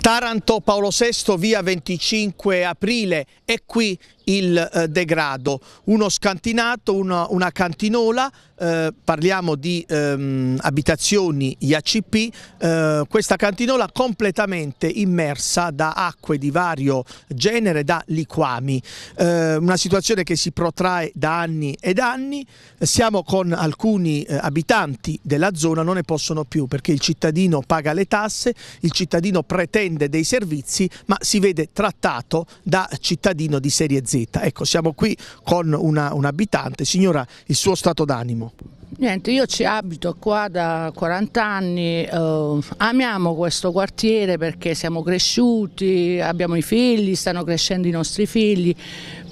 Taranto Paolo VI via 25 aprile e qui il eh, degrado, uno scantinato, una, una cantinola, eh, parliamo di ehm, abitazioni IACP, eh, questa cantinola completamente immersa da acque di vario genere, da liquami, eh, una situazione che si protrae da anni ed anni, siamo con alcuni eh, abitanti della zona, non ne possono più perché il cittadino paga le tasse, il cittadino pretende dei servizi ma si vede trattato da cittadino di serie Z partita. Ecco, siamo qui con una, un abitante. Signora, il suo stato d'animo? Niente, io ci abito qua da 40 anni, eh, amiamo questo quartiere perché siamo cresciuti, abbiamo i figli, stanno crescendo i nostri figli,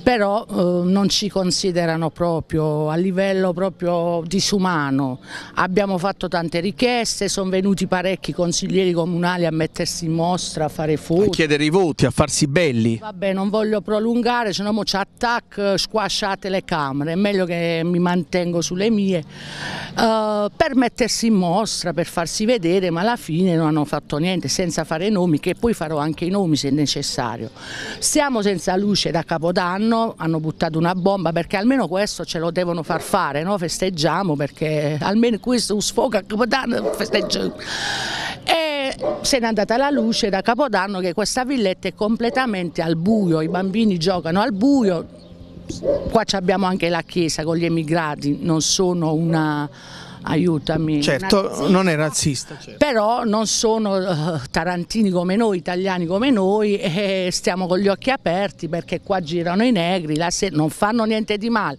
però eh, non ci considerano proprio a livello proprio disumano. Abbiamo fatto tante richieste, sono venuti parecchi consiglieri comunali a mettersi in mostra, a fare foto. A chiedere i voti, a farsi belli. Vabbè, non voglio prolungare, se no ci attac, eh, squasciate le camere, è meglio che mi mantengo sulle mie, eh, per mettersi in mostra, per farsi vedere, ma alla fine non hanno fatto niente, senza fare nomi, che poi farò anche i nomi se necessario. Siamo senza luce da Capodanno, anno hanno buttato una bomba perché almeno questo ce lo devono far fare, no? festeggiamo perché almeno questo sfoga Capodanno festeggiamo. E se n'è andata la luce da Capodanno che questa villetta è completamente al buio, i bambini giocano al buio, qua abbiamo anche la chiesa con gli emigrati, non sono una aiutami. Certo, razzista, non è razzista. Certo. Però non sono eh, tarantini come noi, italiani come noi e eh, stiamo con gli occhi aperti perché qua girano i negri, non fanno niente di male.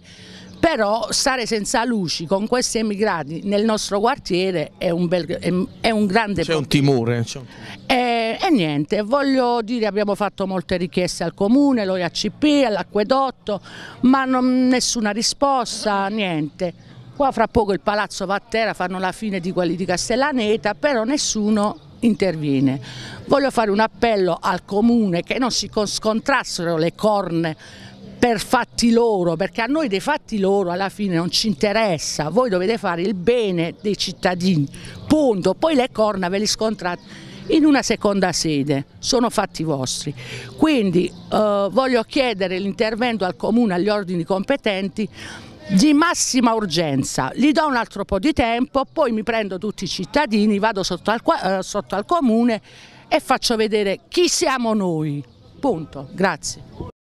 Però stare senza luci con questi emigrati nel nostro quartiere è un, bel, è un grande C'è un timore. E, eh, e, niente, voglio dire, abbiamo fatto molte richieste al comune, all'OIACP, all'acquedotto, ma non, nessuna risposta, niente. Qua fra poco il palazzo va a terra, fanno la fine di quelli di Castellaneta, però nessuno interviene. Voglio fare un appello al comune che non si scontrassero le corne per fatti loro, perché a noi dei fatti loro alla fine non ci interessa, voi dovete fare il bene dei cittadini, punto, poi le corna ve li scontrate in una seconda sede, sono fatti vostri. Quindi eh, voglio chiedere l'intervento al Comune, agli ordini competenti di massima urgenza, gli do un altro po' di tempo, poi mi prendo tutti i cittadini, vado sotto al, eh, sotto al comune e faccio vedere chi siamo noi. Punto, grazie.